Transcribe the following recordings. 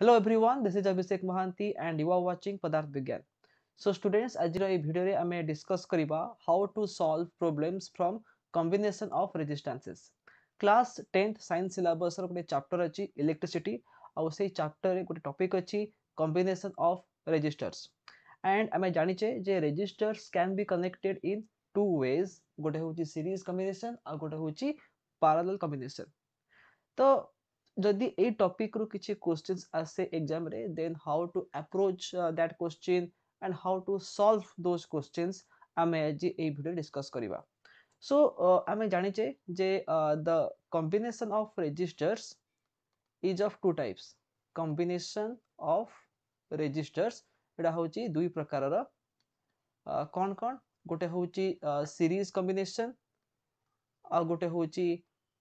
Hello everyone this is Abhishek Mahanty and you are watching पदार्थ विज्ञान so students आज video video रे हमें डिस्कस करिबा how to solve problems from combination of resistances class 10th science syllabus रो गोटे chapter अछि इलेक्ट्रिसिटी आ सेई चैप्टर रे गोटे टॉपिक अछि कॉम्बिनेशन ऑफ रेजिस्टर्स एंड हमें जानिचे जे resistors can be connected in two ways गोटे होची सीरीज कॉम्बिनेशन आ गोटे होची पैरेलल कॉम्बिनेशन तो जदि ए टॉपिक रु किछि क्वेश्चंस आसे एग्जाम रे then how to approach that question and how to solve those question आम आज ये वीडियो डिस्कस करबा सो आम जानि जे the combination of resistors is of two types combination of resistors एडा होची दुई प्रकारर uh, कोन कोन गोटे होची सीरीज कॉम्बिनेशन आ गोटे होची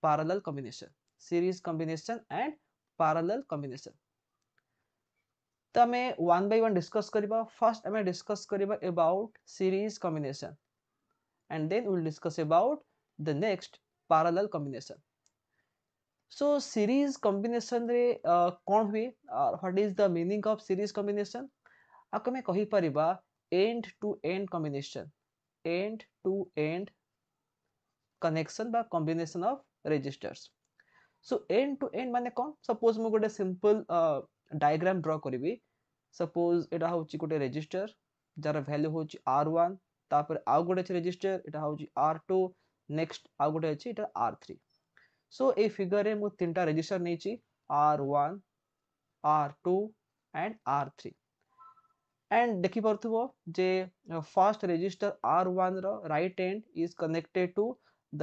parallel combination series combination and parallel combination तो हमें वन बाय वन डिस्कस करिबा फर्स्ट हमें डिस्कस करिबा about series combination and then we will discuss about the next parallel combination so series combination रे कौन हुए what is the meaning of series combination आको मैं कहि परिबा end to end combination end to end connection बा combination of resistors so end to end ମାନେ କ'ଣ ସପୋଜ୍ ମୁଁ ଗୋଟେ ସିମ୍ପଲ୍ ଡାଇଗ୍ରାମ୍ ଡ୍ର କରିବି ସପୋଜ୍ ଏଇଟା ହେଉଛି ଗୋଟେ ରେଜିଷ୍ଟର ଯାହାର ଭ୍ୟାଲ୍ୟୁ ହେଉଛି ଆର୍ ୱାନ୍ ତାପରେ ଆଉ ଗୋଟେ ଅଛି ରେଜିଷ୍ଟର ଏଇଟା ହେଉଛି ଆର୍ ଟୁ ନେକ୍ସଟ ଆଉ ଗୋଟେ ଅଛି ଏଇଟା ଆର୍ ଥ୍ରୀ ସୋ ଏଇ ଫିଗରରେ ମୁଁ ତିନିଟା ରେଜିଷ୍ଟର ନେଇଛି R one R two and R three and ଦେଖିପାରୁଥିବ ଯେ ଫାର୍ଷ୍ଟ ରେଜିଷ୍ଟର ଆର୍ ୱାନ୍ର right end is connected to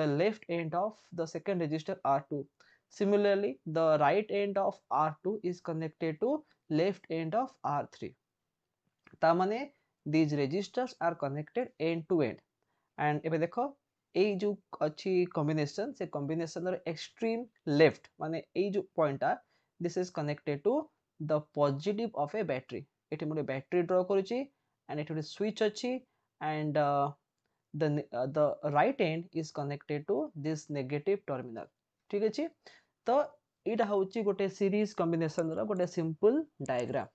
the left end of the second resistor R two Similarly, the right end of R2 is connected to left end of R3. ta mane these resistors are connected end to end. And ebe dekho ei jo achi combination se combination रे extreme left mane ei jo point ta this is connected to the positive of a battery. এটি mone battery draw करुची and এটি मोटे switch achi and uh, the uh, the right end is connected to this negative terminal. ठीक अच्छी ତ ଏଇଟା ହେଉଛି ଗୋଟେ ସିରିଜ୍ କମ୍ବିନେସନ୍ର ଗୋଟେ ସିମ୍ପଲ୍ ଡାୟଗ୍ରାମ୍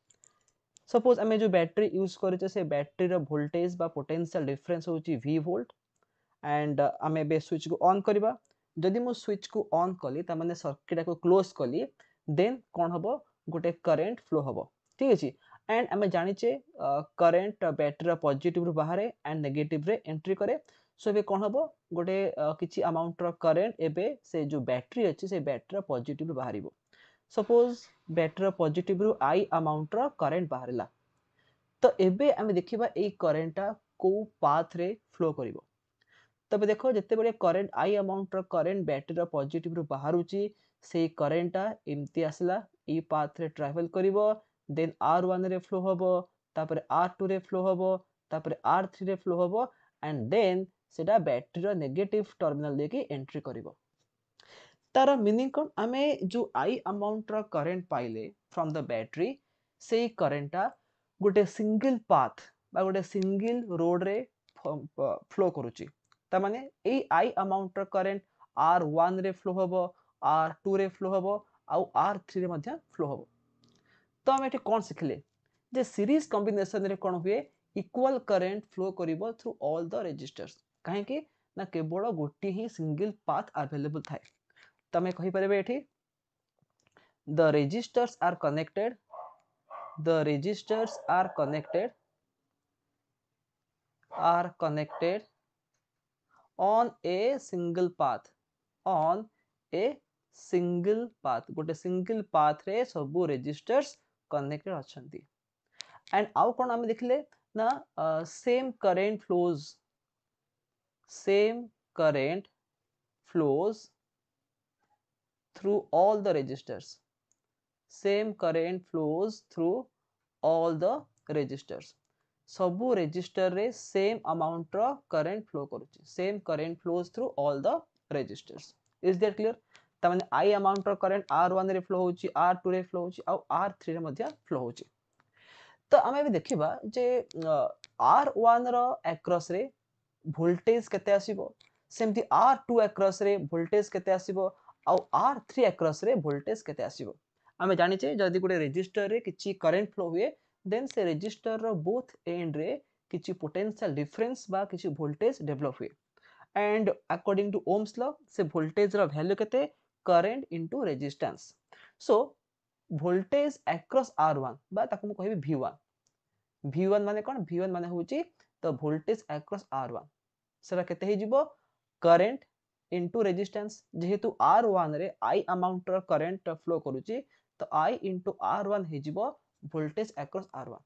ସପୋଜ୍ ଆମେ ଯେଉଁ ବ୍ୟାଟେରୀ ୟୁଜ୍ କରିଛେ ସେ ବ୍ୟାଟେରୀର ଭୋଲ୍ଟେଜ୍ ବା ପୋଟେନ୍ସିଆଲ୍ ଡିଫରେନ୍ସ ହେଉଛି ଭି ଭୋଲ୍ଟ ଆଣ୍ଡ ଆମେ ଏବେ ସୁଇଚ୍କୁ ଅନ୍ କରିବା ଯଦି ମୁଁ ସୁଇଚ୍କୁ ଅନ୍ କଲି ତା'ମାନେ ସର୍କିଟ୍ଟାକୁ କ୍ଲୋଜ୍ କଲି ଦେନ୍ କ'ଣ ହେବ ଗୋଟେ କରେଣ୍ଟ ଫ୍ଲୋ ହେବ ଠିକ୍ ଅଛି एंड आम जाचे करेन्ट बैटेरी पजिट्र बाहे एंड नेगेटिव्रे एंट्री कै सो ये कौन हम गोटे किसी आमाउंटर करेन्ट ए जो बैटेरी अच्छे से बैटेरी पजिट्र बाहर सपोज बैटेरी पजिट्रु आई आमाउंटर करेन्ट बाहर तो एवं आम देखा ये करेन्टा कौ पाथ्रे फ्लो कर तब देख जिते करेन्ट आई आमाउंटर करेन्ट बैटेरी पजिट्रु बाहर से करेन्टा एमती आसला ये पाथ्रे ट्राभेल कर ଦେନ୍ ଆର୍ ୱାନ୍ରେ ଫ୍ଲୋ ହେବ ତାପରେ ଆର୍ ଟୁରେ ଫ୍ଲୋ ହେବ ତାପରେ ଆର୍ ଥ୍ରୀରେ ଫ୍ଲୋ ହେବ ଆଣ୍ଡ ଦେନ୍ ସେଇଟା ବ୍ୟାଟେରୀର ନେଗେଟିଭ୍ ଟର୍ମିନାଲ୍ ଦେଇକି ଏଣ୍ଟ୍ରି କରିବ ତାର ମିନିଂ କ'ଣ ଆମେ ଯେଉଁ ଆଇ ଆମାଉଣ୍ଟର କରେଣ୍ଟ ପାଇଲେ ଫ୍ରମ୍ ଦ ବ୍ୟାଟେରୀ ସେଇ କରେଣ୍ଟଟା ଗୋଟେ ସିଙ୍ଗିଲ୍ ପାଥ୍ ବା ଗୋଟେ ସିଙ୍ଗିଲ୍ ରୋଡ଼ରେ ଫ୍ଲୋ କରୁଛି ତାମାନେ ଏଇ ଆଇ ଆମାଉଣ୍ଟର କରେଣ୍ଟ ଆର୍ ୱାନ୍ରେ ଫ୍ଲୋ ହେବ ଆର୍ ଟୁରେ ଫ୍ଲୋ ହେବ ଆଉ ଆର୍ ଥ୍ରୀରେ ମଧ୍ୟ ଫ୍ଲୋ ହେବ तो आम ये कौन शिखिले सीरीज कम्बिनेसन कौन हुए इक्वाल करेन्ट फ्लो कर थ्रु अल द रेजिस्टर्स कहीं केवल गोटे ही सिंगल पाथ आभेलेबुल था तुम्हें कहींपर ये the resistors are connected the resistors are connected are connected on a single path on a single path गोटे सिंगल पाथ रे सब रेजिस्टर्स कनेक्टेड अच्छा एंड आउ कौन आम देखले ना same current flows same current flows through all the resistors same current flows through all the resistors सबु रजिस्टर रे सेम अमाउंट रो करेन्ट फ्लो करुच same current flows through all the resistors is that clear तमें I amount current R one flow हो R two में flow हूँ R three में flow हो तो आम ए देखा जे आर ओन रक्रस भोल्टेज के सेमती आर टू एक्रस भोल्टेज के आर थ्री एक्रस भोल्टेज के आम जाने जदि गोटे रेजिस्टर में किसी करेन्ट फ्लो हुए देन से रेजिस्टर रोथ एंड्रे कि पोटेनसीआल डिफरेन्स किसी भोल्टेज डेभलप हुए and according to Ohm's law से भोल्टेज रैल्यू के current into resistance. So voltage across R1 বা তাকে ମୁଁ କହିବି V1 V1 মানে কোন V1 মানে হচ্ছে the voltage across R1 সেটা কেতে হইଯିব current into resistance যেহেতু R1 রে I amount of current flow করুচি তো I into R1 হইଯିব voltage across R1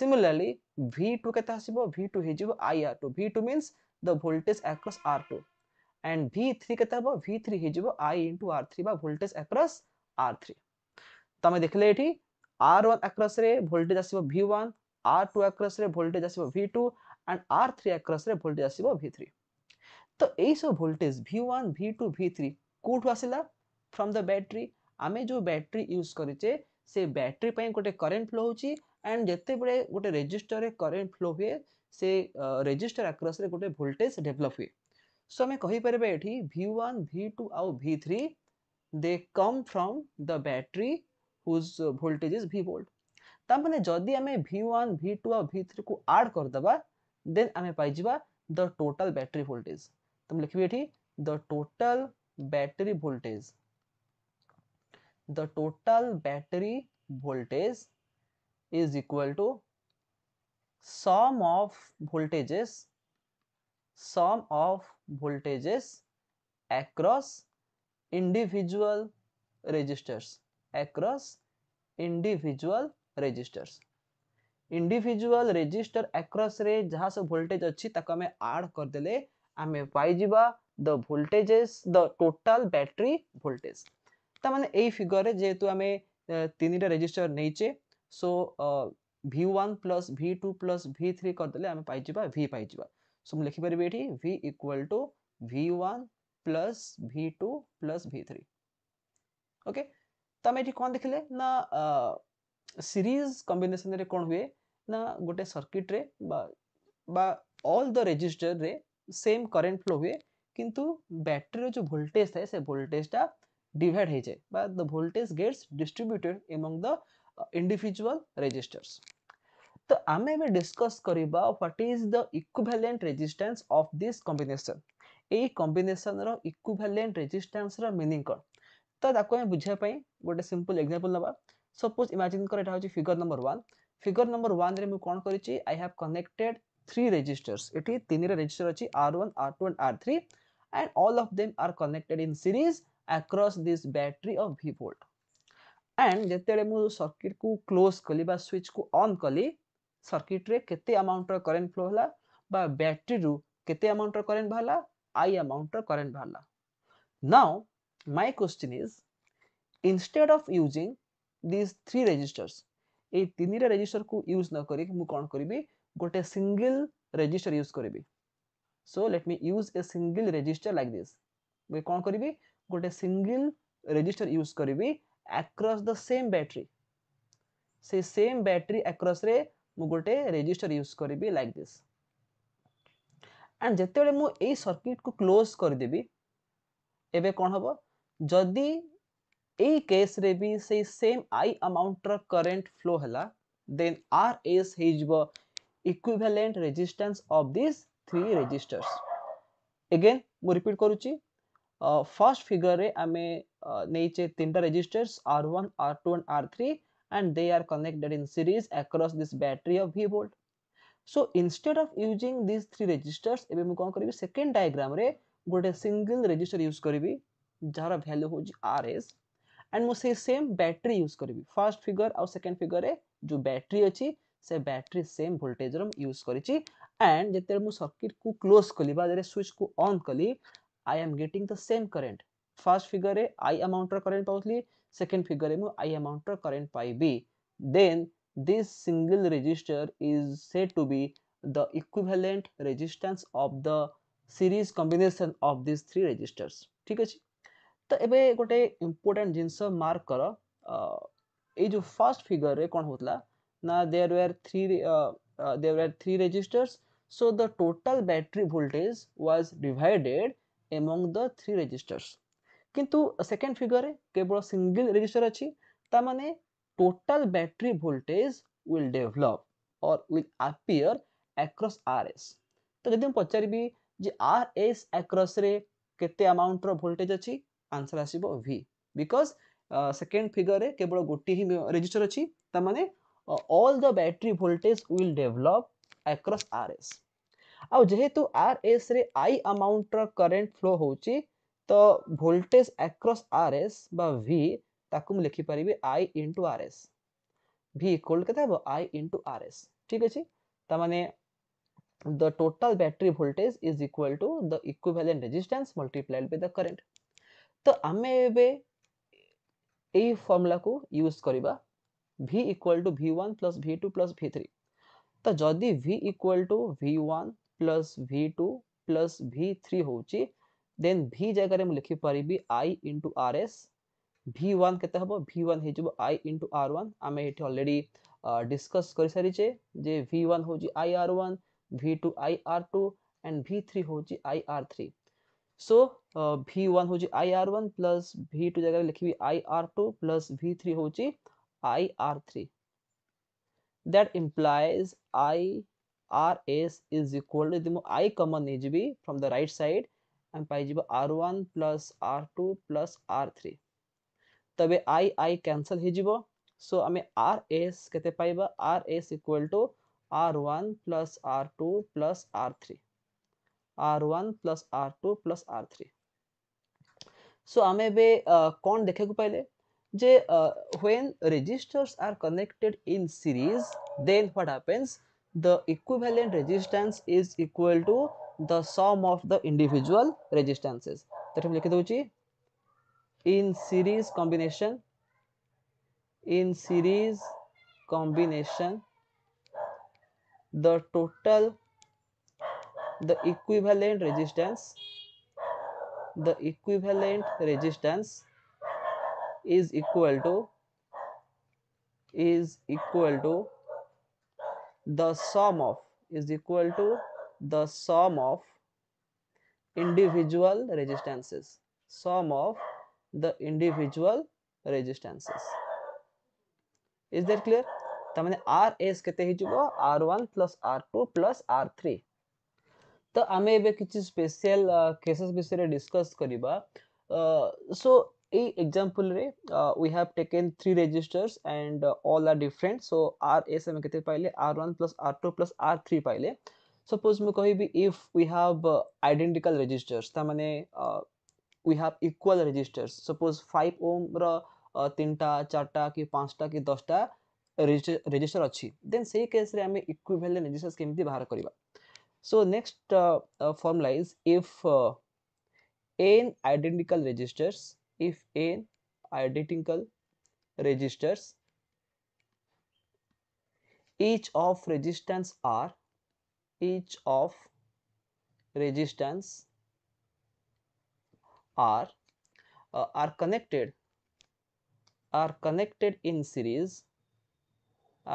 similarly V2 কেতে আসিব V2 হইଯିব IR2 V2 means the voltage across R2 and v3 केते हबो v3 हि जइबो i r3 बा वोल्टेज अक्रॉस r3 तमे देखले एठी r1 अक्रॉस रे वोल्टेज आसीबो v1 r2 अक्रॉस रे वोल्टेज आसीबो टू एंड r3 अक्रॉस रे वोल्टेज आसीबो थ्री तो यही सब वोल्टेज v1 v2 v3 कोठ आसीला फ्रॉम द बैटरी आम जो बैटरी यूज करिचे से बैटरी पय कोटे करंट फ्लो होची एंड जत्ते बडे गोटे रेजिस्टर रे फ्लो हुए से रेजिस्टर अक्रॉस रे गोटे वोल्टेज डेवलप हुए सो आम कहीपर ये भि ओन भि टू आउ V three they come from the battery whose voltage is V volt तेज जदि आम भि ओन भि टू आउ भि थ्री को आड करदे देन आम पाई द टोटाल बैटेरी भोल्टेज तुम लिखे ये the total battery voltage the total battery voltage is equal to sum of voltages sum of voltages across individual registers across individual registers individual register across रे जहाँ सब voltage अच्छी तक हमें add कर देले हमें पाई जीवा the voltages the total battery voltage ता माने यही figure रे जेहेतु हमें तीन टा register नहींचे so v1 plus v2 plus v3 कर देले हमें पाई जीवा v पाई जीवा सो मुझे लिखी पारे ये v equal to V one plus V two plus V three okay तो आम ये कौन देखिले ना सीरीज कम्बिनेसन रे कौन हुए ना गोटे सर्किट रे बा बा ऑल द रेजिस्टर रे सेम करेंट फ्लो हुए किंतु बैटरी जो वोल्टेज था से वोल्टेज टा डिवाइड हो जाए the voltage gets distributed among the individual resistors तो आम डिस्कस कर what is the equivalent resistance of this combination यही कम्बेसन रक्वेलेंट रेजिस्टेंस रो मीनिंग कौन तो ताकि बुझापी गोटे सिंपल एग्जांपल ना सपोज इमाजिन कर यहाँ figure number one figure number one में कौन कर I have connected three resistors ये तीन रेजिस्टर अच्छी R one R two and R three and all of them are connected in series across this battery of V volt and जिते मुझे circuit को close कली स्विच को अन कली ସର୍କିଟ୍ରେ କେତେ ଆମାଉଣ୍ଟର କରେଣ୍ଟ ଫ୍ଲୋ ହେଲା ବା ବ୍ୟାଟେରୀରୁ କେତେ ଆମାଉଣ୍ଟର କରେଣ୍ଟ ବାହାରିଲା ଆଇ ଆମାଉଣ୍ଟର କରେଣ୍ଟ ବାହାରିଲା now my question is instead of using these three registers এই তিনিটা রেজিস্টর কু ইউজ ন করি মু কোন করিবি গোটে সিঙ্গল রেজিস্টর ইউজ করিবি so let me use a single resistor like this মু কোন করিবি গোটে সিঙ্গল রেজিস্টর ইউজ করিবি আক্রস দ সেম ব্যাটারি সে সেম ব্যাটারি আক্রস রে मुझे रेजिस्टर यूज करी लाइक दिस् एंड जिते मुझे सर्किट को क्लोज करदेवि एवं कौन हम जदि येस भी से सेम आई अमाउंटर करेन्ट फ्लो है then R S equivalent resistance of this three resistors again मुपीट कर फर्स्ट फिगर में आम नहींचे तीन resistors R one and R three and they are connected in series across this battery of V volt. So instead of using these three registers, एबे मु कोन करबी second diagram रे गोटे सिंगल रेजिस्टर यूज करबी जार भैल्यू हूँ R S and मुझे same battery use करी फास्ट फिगर आउ सेकेंड फिगर रे जो बैटेरी अच्छी से बैटेरी सेम भोल्टेज यूज करी एंड जिते सर्किट को क्लोज कली स्विच को अन् कली I am getting the same current first figure रे आई अमाउंट करेन्ट पाँच second figure remove i amount of current pi b then this single resistor is said to be the equivalent resistance of the series combination of these three resistors ठीक अछि तो एबे गोटे important जिनस mark कर ए जो first figure रे कोन होतला ना there were three there were three resistors so the total battery voltage was divided among the three resistors किंतु सेकेंड फिगर केवल सिंगल रेजिस्टर अच्छी ताने total battery voltage will develop और will appear across R S तो यदि पचारि जे R S across केमाउंट रोल्टेज अच्छी आंसर आसो भि बिकज सेकेंड फिगर केवल गोटे ही रेजिस्टर अच्छी ताने all the battery voltage will develop across R S आ जेहेतु आर एस रे आई अमाउंट रो करेन्ट फ्लो होची तो voltage across R S V ताकि लिखिपर I into R S V equal के आई इंटु आर एस ठीक अच्छे तमें the total battery voltage is equal to the equivalent resistance multiplied by the current तो आम तो एमुला को यूज करवा V equal to V one plus V two plus V three तो जदि V equal to V one plus V two plus V three हूँ then V जाकर लिखी पारि I into R S V one V V own हो आई into our own आमे ये already discuss कर सारीचे जे भि हो जी I R one V two I R two and V three जी I R three so V हो जी I R one plus V two जगह लिखी I R two plus V three जी I R three that implies I R S is equal to यदि I common नहीं from the right side आम पाइव R one plus R two plus R three तबे आई आई cancel हो so आम R S के R S equal to R one plus R two plus R three R one plus R two plus R three so आम ए कौन देखे को पाइले जे when resistors are connected in series then what happens the equivalent resistance is equal to the sum of the individual resistances तो लिखि दूची in series combination in series combination the total the equivalent resistance the equivalent resistance is equal to is equal to the sum of is equal to the sum of individual resistances sum of the individual resistances is that clear तारमाने R S केते ही जीवो R one plus R two plus R three तो आम ए किसी special cases विषय discuss करवा सो এই এক্সাম্পল রে we have taken three resistors and all are different so R S আমি কেতে পাইলে R one plus R two plus R three পাইলে सपोज मु कह if we have identical resistors मैंने we have equal resistors suppose five ohm रनटा uh, चार्टा कि पांचटा कि दसटा रेजिस्टर अच्छी देन से केस्रे आम इक्विभेल रेजिस्टर्स केमी बाहर करवा so next formula is if N identical resistors if N identical resistors each of resistance R each of resistance are uh, are connected are connected in series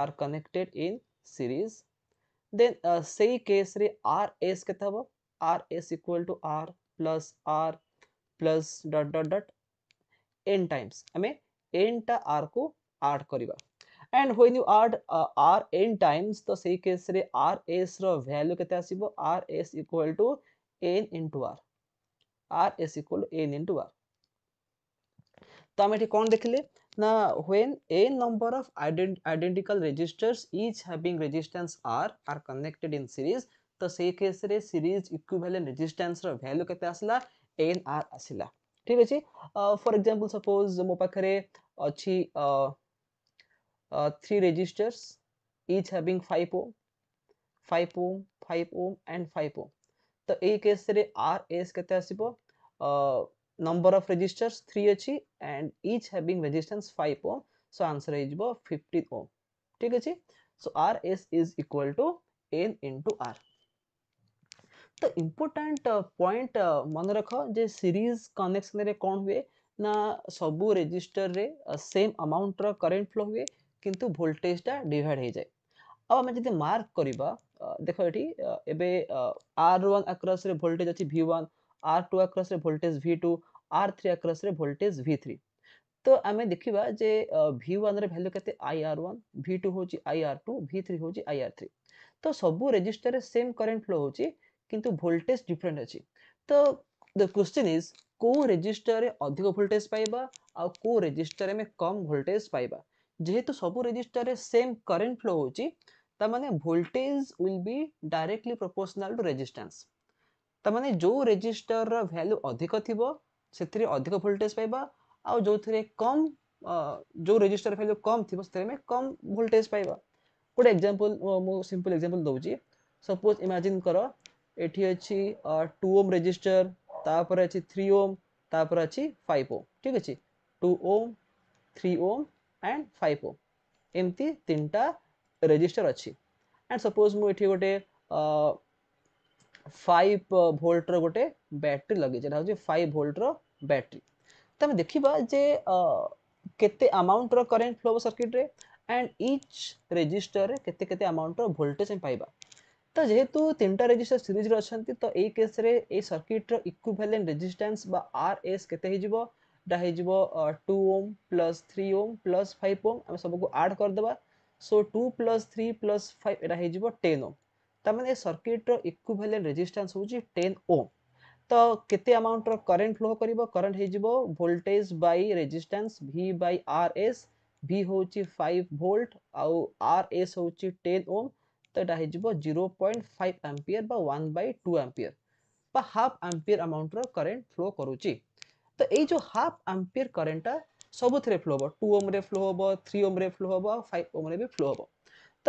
are connected in series then say uh, case re रे R S के तब R S equal r plus plus R dot dot dot dot N times आम N टा R को add करवा and when you add R N times तो सही case case re r s ರ value kete asibo r s equal to n into r r s equal to n into तो आम eighty कौन देखिले ना when a number of identical resistors each having resistance R are connected in series तो सही case रे series equivalent resistance रो value केते आसला एन आर आसला ठीक अच्छे फर एक्जाम्पल सपोज मो पाखरे अछि uh, three registers each having 5 ohm 5 ohm 5 ohm and 5 ohm ତ ଏଇ କେସ୍ରେ ଆର୍ ଏସ୍ କେତେ ଆସିବ ନମ୍ବର ଅଫ୍ ରେଜିଷ୍ଟର୍ସ ଥ୍ରୀ ଅଛି and each having resistance five ohm so answer ହେଇଯିବ ଫିଫ୍ଟି ଓମ୍ ଠିକ୍ ଅଛି so R S is equal to N into R ତ ଇମ୍ପୋର୍ଟାଣ୍ଟ ପଏଣ୍ଟ ମନେ ରଖ ଯେ ସିରିଜ୍ କନେକ୍ସନ୍ରେ କ'ଣ ହୁଏ ନା ସବୁ ରେଜିଷ୍ଟର୍ରେ ସେମ୍ ଆମାଉଣ୍ଟର କରେଣ୍ଟ ଫ୍ଲୋ ହୁଏ কিন্তু ভোল্টেজটা ডিভাইড হয়ে ଆଉ ଆମେ ଯଦି ମାର୍କ କରିବା ଦେଖ ଏଠି ଏବେ ଆର୍ ୱାନ୍ ଆକ୍ରସ୍ରେ ଭୋଲ୍ଟେଜ୍ ଅଛି ଭି ୱାନ୍ ଆର୍ ଟୁ ଆକ୍ରସ୍ରେ voltage V two R three ଆକ୍ରସ୍ରେ ଭୋଲ୍ଟେଜ୍ ଭି ଥ୍ରୀ ତ ଆମେ ଦେଖିବା ଯେ ଭି ୱାନ୍ର ଭ୍ୟାଲ୍ୟୁ କେତେ I R one V two ହେଉଛି I R two V three ହେଉଛି ଆଇ ଆର୍ ଥ୍ରୀ ତ ସବୁ ରେଜିଷ୍ଟରରେ ସେମ୍ କରେଣ୍ଟ ଫ୍ଲୋ ହେଉଛି କିନ୍ତୁ ଭୋଲ୍ଟେଜ୍ ଡିଫରେଣ୍ଟ ଅଛି ତ ଦ କ୍ୱେଶ୍ଚିନ୍ ଇଜ୍ କେଉଁ ରେଜିଷ୍ଟରରେ ଅଧିକ ଭୋଲ୍ଟେଜ୍ ପାଇବା ଆଉ କେଉଁ ରେଜିଷ୍ଟରରେ ଆମେ କମ୍ ଭୋଲ୍ଟେଜ୍ ପାଇବା যেহেতু সবু রেজিষ্টরে সেম করেন্ট ফ্লো হচ্ছে তার মানে voltage will be directly proportional to resistance তার মানে যে রেজিষ্টর ভ্যালু অধিক থিব সেতিরে অধিক ভোল্টেজ পাইবা আউ যে কম যে রেজিষ্টর ভ্যালু কম থিব সেতিরে আমি কম ভোল্টেজ পাইবা গোটে এক্সাম্পল মু সিম্পল এক্সাম্পল দଉଛି सपोज ইমাজিন কর এটি আছে 2 ওম রেজিষ্টর তারপরে আছে 3 ওম তারপরে আছে 5 ওম ঠিক আছে 2 ওম 3 ওম एंड फाइव ओम एमती तीन टा रेजिस्टर अच्छी एंड सपोज मुझे गोटे फाइव भोल्टर गोटे बैटरी लगे जो फाइव भोल्टर बैटरी तो आम देखा जे केमाउंट रेन्ट फ्लो सर्किट्रे एंड इच रेजिस्टर केते अमाउंट रोल्टेज आम पाइबा तो जेहेतु तीन टा रेजिस्टर सीरीज रे अच्छा तो ये केस रे ए सर्किट्र इक्विभा रेजिस्टेंस बा आर एस के टा हो two ohm plus three ohm plus five ohm आम सब कुछ आड करदे so two plus three plus five यहाँ हो टेन ओम तार सर्किट्र इक्वेलेंट रेजिस्टान्स हूँ टेन ओम तो केते अमाउंट करेन्ट फ्लो कर करेन्ट हो voltage by resistance V by R S V हूँ फाइव भोल्ट आउ आर एस हूँ टेन ओम तो यहाँ हो zero point five ampere one by two ampere half ampere amount current flow करुच्ची ତ ଏଇ ଯେଉଁ ହାଫ୍ ଆମ୍ପିୟର କରେଣ୍ଟଟା ସବୁଥିରେ ଫ୍ଲୋ ହେବ ଟୁ ଓମ୍ରେ ଫ୍ଲୋ ହେବ ଥ୍ରୀ ଓମ୍ରେ ଫ୍ଲୋ ହେବ ଆଉ ଫାଇଭ୍ ଓମ୍ରେ ବି ଫ୍ଲୋ ହେବ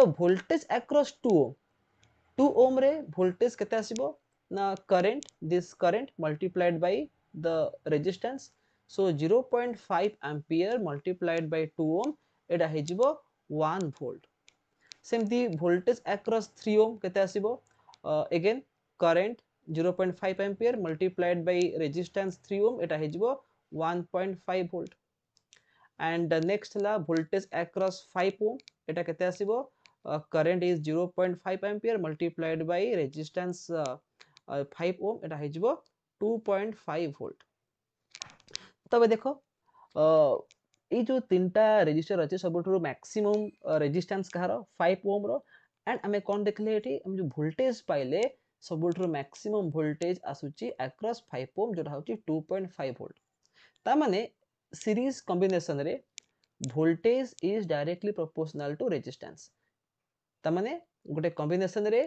ତ voltage across two ohm two ଓମ୍ରେ ଭୋଲ୍ଟେଜ୍ କେତେ ଆସିବ ନା current this current multiplied by the resistance so zero point five ampere multiplied by two ohm ଏଇଟା ହେଇଯିବ ୱାନ୍ ଭୋଲ୍ଟ ସେମିତି ଭୋଲ୍ଟେଜ୍ ଆକ୍ରସ୍ ଥ୍ରୀ ଓମ୍ କେତେ ଆସିବ again current zero point five ampere multiplied by resistance three ohm এটা হয়ে one point five volt and next है voltage across five ohm एटा के current is zero point five ampere multiplied by resistance five ohm एटा हो two point five volt तब देख ये जो तीन टा रेजिस्टर अच्छे सब मैक्सीम रेजिस्टान्स कहार फाइव ओम एंड आम कौन देखे ये जो भोल्टेज पाइले ସବୁଠାରୁ ମ୍ୟାକ୍ସିମମ୍ ଭୋଲ୍ଟେଜ୍ ଆସୁଛି ଆକ୍ରସ୍ ଫାଇଭ୍ ଓମ୍ ଯେଉଁଟା ହେଉଛି ଟୁ ପଏଣ୍ଟ ଫାଇଭ୍ ଭୋଲ୍ଟ ତାମାନେ ସିରିଜ୍ କମ୍ବିନେସନ୍ରେ voltage is directly proportional to resistance ତାମାନେ ଗୋଟେ କମ୍ବିନେସନ୍ରେ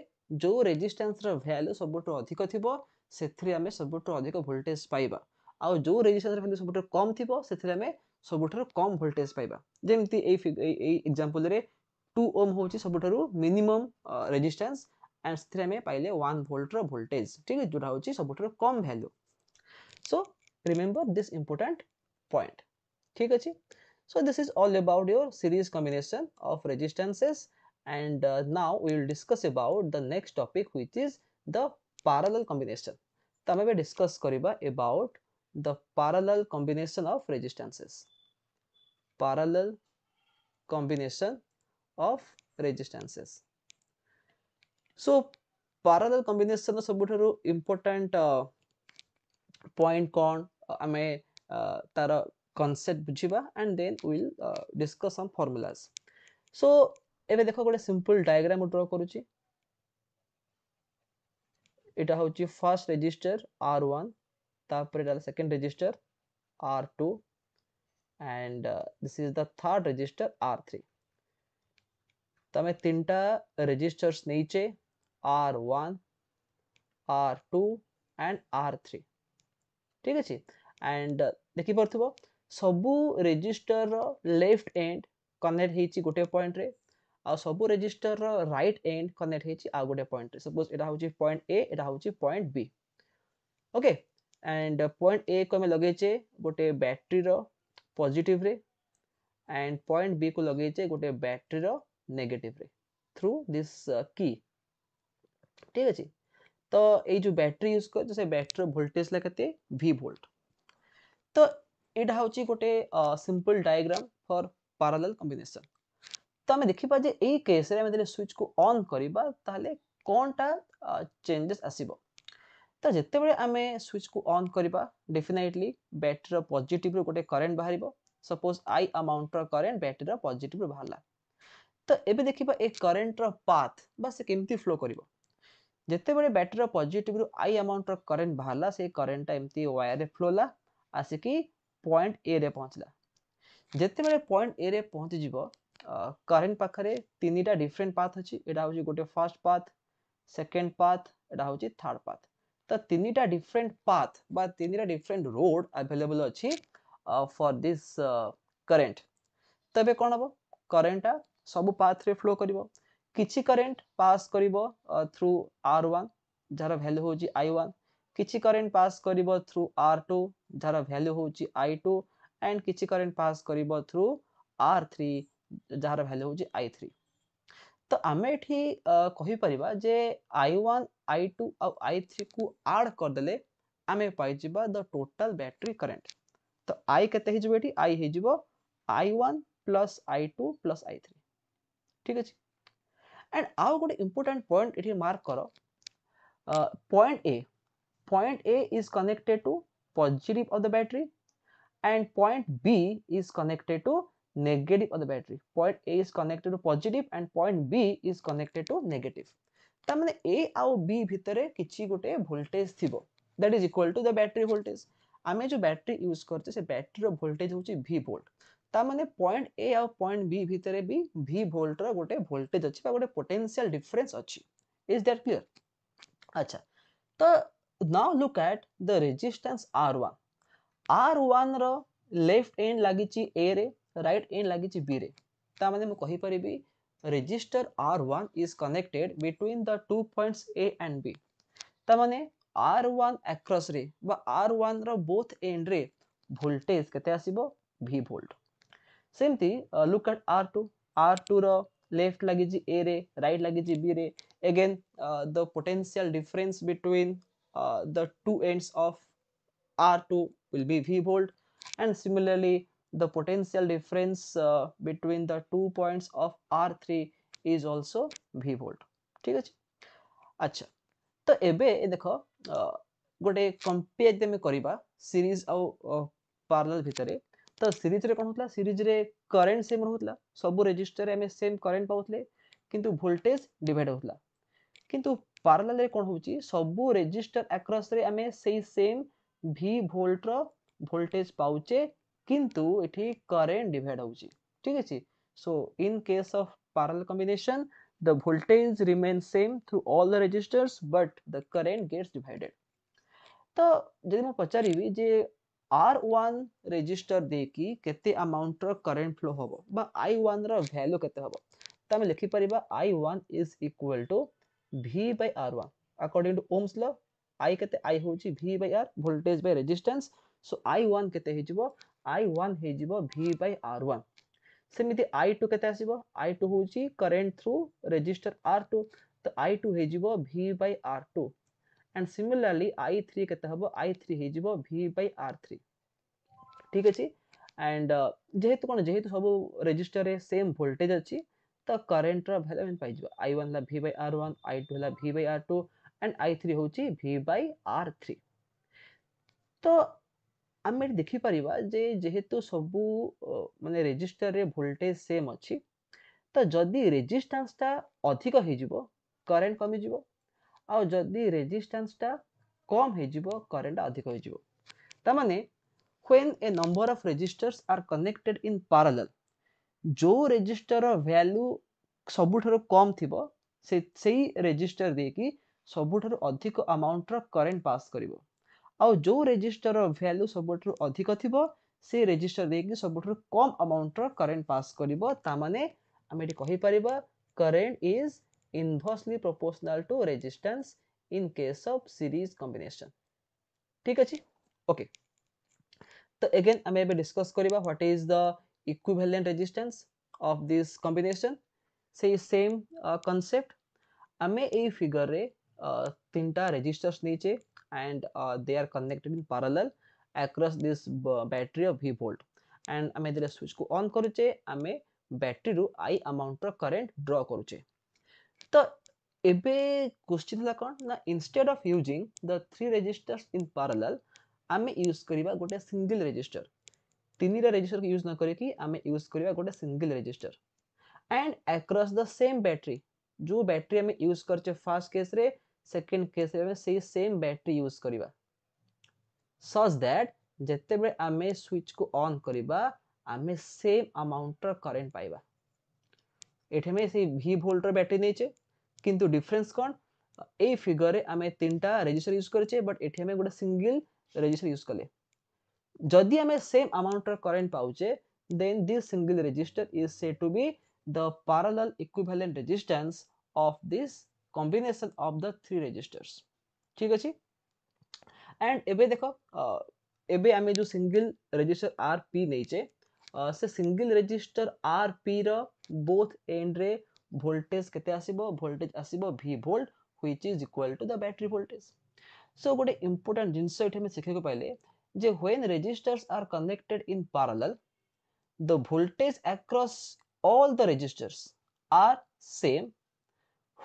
ଯେଉଁ ରେଜିଷ୍ଟାନ୍ସର ଭ୍ୟାଲ୍ୟୁ ସବୁଠୁ ଅଧିକ ଥିବ ସେଥିରେ ଆମେ ସବୁଠୁ ଅଧିକ ଭୋଲ୍ଟେଜ୍ ପାଇବା ଆଉ ଯେଉଁ ରେଜିଷ୍ଟାନ୍ସର ଭ୍ୟାଲ୍ୟୁ ସବୁଠାରୁ କମ୍ ଥିବ ସେଥିରେ ଆମେ ସବୁଠାରୁ କମ୍ ଭୋଲ୍ଟେଜ୍ ପାଇବା ଯେମିତି ଏଇ ଏଇ ଏକ୍ଜାମ୍ପଲ୍ରେ ଟୁ ଓମ୍ ହେଉଛି ସବୁଠାରୁ ମିନିମମ୍ ରେଜିଷ୍ଟାନ୍ସ एंड से पाइले वन भोल्टर भोल्टेज ठीक जोटा हूँ सब कम value so remember this important point ठीक अच्छे so this is all about your series combination of resistances and uh, now we will discuss about the next topic which is the parallel combination तो आम discuss करवा about the parallel combination of resistances parallel combination of resistances so parallel combination ସବୁଠାରୁ important point କ'ଣ ଆମେ ତାର concept ବୁଝିବା and then will discuss on formulas so ଏବେ ଦେଖ ଗୋଟେ ସିମ୍ପଲ୍ ଡାୟଗ୍ରାମ୍ ଡ୍ର କରୁଛି এটা হচ্ছে ফার্স্ট রেজিস্টার আর ওয়ান তারপরে এটা second resistor R two and this is the third resistor R three তো আমি ତିନିଟା রেজিস্টার্স ନେଇଛେ R one R two and R three ठीक अच्छे एंड uh, देखी पार सबु रेजिस्टर लेफ्ट एंड कनेक्ट हो गोटे पॉइंट रे आ सब रेजिस्टर राइट एंड कनेक्ट हो गोटे पॉइंट सपोज ये पॉइंट ए यहाँ हूँ point B okay and point A को आम लगे गोटे बैटेरी पॉजिटिव रे एंड पॉइंट बी को लगे गोटे बैटेरी नेगेटिव रे थ्रू दिस की ঠিক আছে তো এই যে ব্যাটেরি ইউজ করছে সে ব্যাটেরি ভোল্টেজ লাগাতে ভি ভোল্ট তো এটা হচ্ছে গোটে simple diagram for parallel combination তো আমি দেখিবা যে এই কেসরে আমি যদি সুইচ কু অন করিবা তাহলে কোনটা চেঞ্জেস আসিব তো যেতবে আমি সুইচ কু অন করিবা ডেফিনেটলি ব্যাটেরির পজিটিভ রু গোটে কারেন্ট বাহারিব suppose I amount current battery पजिट बाहर तो ये देखा ए करेन्टर पाथ बा से केमती फ्लो कर ଯେତେବେଳେ ବ୍ୟାଟେରୀର ପଜିଟିଭରୁ ଆଇ ଆମାଉଣ୍ଟର କରେଣ୍ଟ ବାହାରିଲା ସେଇ କରେଣ୍ଟଟା ଏମିତି ୱାୟାରରେ ଫ୍ଲୋଲା ଆସିକି ପଏଣ୍ଟ ଏରେ ପହଞ୍ଚିଲା ଯେତେବେଳେ ପଏଣ୍ଟ ଏରେ ପହଞ୍ଚିଯିବ କରେଣ୍ଟ ପାଖରେ ତିନିଟା ଡିଫରେଣ୍ଟ ପାଥ୍ ଅଛି ଏଇଟା ହେଉଛି ଗୋଟେ ଫାର୍ଷ୍ଟ ପାଥ୍ ସେକେଣ୍ଡ ପାଥ୍ ଏଇଟା ହେଉଛି ଥାର୍ଡ଼ ପାଥ୍ ତ ତିନିଟା ଡିଫରେଣ୍ଟ ପାଥ୍ ବା ତିନିଟା ଡିଫରେଣ୍ଟ ରୋଡ଼ ଆଭେଲେବଲ୍ ଅଛି ଫର୍ ଦିସ୍ କରେଣ୍ଟ ତେବେ କ'ଣ ହେବ କରେଣ୍ଟଟା ସବୁ ପାଥ୍ରେ ଫ୍ଲୋ କରିବ किसी करेन्ट पास कर थ्रु आर ओन जार भैल्यू हूँ आई ओन किसी करेन्ट पास कर थ्रु आर टू जार भैल्यू हूँ आई टू एंड किसी करेन्ट पास कर थ्रु आर थ्री जार भैल्यू हूँ आई थ्री तो आम एपर जे I one I two I three को आड करदे आम पाई द टोटल बैटेरी करेन्ट तो आई के आई हो I one plus I two plus I three ठीक अच्छे And ଆଉ ଗୋଟେ important point ଏଠି mark କର uh, point A point A is connected to positive of the battery and point B is connected to negative of the battery point A is connected to positive and point B is connected to negative তারমানে A ଆଉ B ভিতরে কিছু ଗୋଟେ voltage ଥିବ that is equal to the battery voltage ଆମେ ଯୋଉ battery use କରୁଛେ ସେ ବ୍ୟାଟେରୀର ଭୋଲ୍ଟେଜ୍ ହେଉଛି ଭି ଭୋଲ୍ଟ तामाने पॉइंट ए आ पॉइंट बी भितर भी भि भोल्टर गोटे भोल्टेज अच्छी गोटे पोटेंशियल डिफरेंस अच्छी इज दैट क्लियर अच्छा तो now look at the resistance R one R one left end लगी ए रे राइट एंड लगी बी रे तामाने मुझे resistor R one is connected between the two points A and B तामाने आर वन एक्रस रे आर वन बोथ एंड रे voltage के भि भोल्ट सेमती look at R two R टूर लेफ्ट लगी ए रे रईट लगी बी रे again the potential difference between the two ends of R two will be V volt and similarly the potential difference between the two point of are three is also V volt ठीक अच्छे अच्छा तो ये देख uh, गोटे compare जब करवा series आउ पार्लर भितर तो सीरीज रे कौन होता सीरीज रे करेंट सेम रोला सब रेजिस्टर रे सेम करेन्ट पाते किंतु भोल्टेज डिड होता किंतु पारालाल कौन हो सब रेजिस्टर आक्रस सेम भि भोल्टर भोल्टेज पाचे किंतु ये करेन्ट डिड हो ठीक अच्छे सो इन case of parallel combination the voltage remain same through all the resistors but the current gets divided तो जब मुझे पचारि आर ओन रेजिस्टर दे कि केमाउंट रेन्ट फ्लो हे आई ओन रैल्यू के आम लिखिपर I one is equal to V by R one according to Ohm's law I के आई हूँ V by R voltage by resistance so I one के आई ओन भि बै आर ओन सेमती I two के I two हूँ current through resistor R two तो I two हो V by R two and similarly I three के I three भि by R three ठीक अच्छे एंड uh, जेहेतु कौन जेहेतु सब रेजिस्टर रे सेम भोल्टेज अच्छी तो करेन्टर भैल्यू एम पाइज आई वन भि बर ओन आई टू है V by R two and I three हूँ भि बै आर थ्री तो आम ये देखिपर जे जेहेतु सब मान रेजिस्टर में भोल्टेज सेम अच्छी तो जदि रेजिस्टान्सटा अधिक हो करेन्ट कमिज ଆଉ ଯଦି ରେଜିଷ୍ଟାନ୍ସଟା କମ୍ ହେଇଯିବ କରେଣ୍ଟ ଅଧିକ ହେଇଯିବ ତାମାନେ when a number of resistors are connected in parallel ଯେଉଁ ରେଜିଷ୍ଟରର ଭ୍ୟାଲ୍ୟୁ ସବୁଠାରୁ କମ୍ ଥିବ ସେ ସେଇ ରେଜିଷ୍ଟର ଦେଇକି ସବୁଠାରୁ ଅଧିକ ଆମାଉଣ୍ଟର କରେଣ୍ଟ ପାସ୍ କରିବ ଆଉ ଯେଉଁ ରେଜିଷ୍ଟରର ଭ୍ୟାଲ୍ୟୁ ସବୁଠାରୁ ଅଧିକ ଥିବ ସେ ରେଜିଷ୍ଟର ଦେଇକି ସବୁଠାରୁ କମ୍ ଆମାଉଣ୍ଟର କରେଣ୍ଟ ପାସ୍ କରିବ ତାମାନେ ଆମେ ଏଠି କହିପାରିବା current is inversely proportional to resistance in case of series combination ঠিক আছে ওকে তো again আমি এবে ডিসকাস করিবা what is the equivalent resistance of this combination সেই সেম কনসেপ্ট আমি এই ফিগরে তিনটা রেজিস্টার্স নিয়েছে and uh, they are connected in parallel across this battery of V volt and आमे इधर स्विच को ऑन करुचे आमे बैटरी रु आई अमाउंट रो करंट ड्रॉ करुचे तो एबे क्वेश्चन ला कोन ना instead of using the three resistors in parallel आमे यूज करबा गोटे सिंगल रजिस्टर तीनरा रजिस्टर के यूज ना करे कि आमे यूज करबा गोटे single resistor and across the same battery जो बैटरी आमे यूज करचे फर्स्ट केस रे सेकंड केस रे से सेम बैटरी यूज करबा सच दैट जत्ते बे आमे स्विच को ऑन करबा आमे सेम अमाउंट र करंट पाइबा एठे में से वी वोल्ट बैटरी नै छै কিন্তু ଡିଫରେନ୍ସ କ'ଣ ଏଇ ଫିଗରରେ ଆମେ ତିନିଟା ରେଜିଷ୍ଟର ୟୁଜ୍ କରିଛେ ବଟ୍ ଏଠି ଆମେ ଗୋଟେ ସିଙ୍ଗିଲ୍ ରେଜିଷ୍ଟର ୟୁଜ୍ କଲେ ଯଦି ଆମେ ସେମ୍ ଆମାଉଣ୍ଟର କରେଣ୍ଟ ପାଉଛେ then this single resistor is said to be the parallel equivalent resistance of this combination of the three resistors ঠিক আছে and এবে দেখো এবে আমি যে সিঙ্গল রেজিস্টর আর পি নেইছে সে সিঙ্গল রেজিস্টর আর পি র বোথ এন্ড রে भोल्टेज के भोल्टेज आसो V volt which is equal to the battery voltage so गोटे इम्पोर्टाट जिनस ये पाइले when resistors are connected in parallel the voltage across all the resistors are same